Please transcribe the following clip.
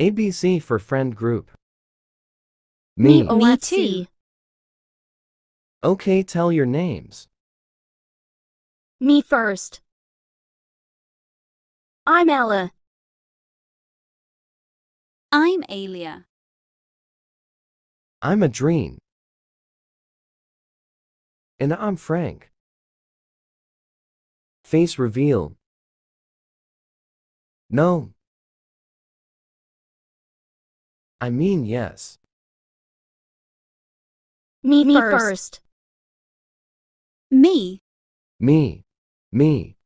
ABC for friend group. Me. Me too. Oh, okay, tell your names. Me first. I'm Ella. I'm Alia. I'm Adrene. And I'm Frank. Face reveal. No, I mean yes. Me, me first. Me. Me. Me.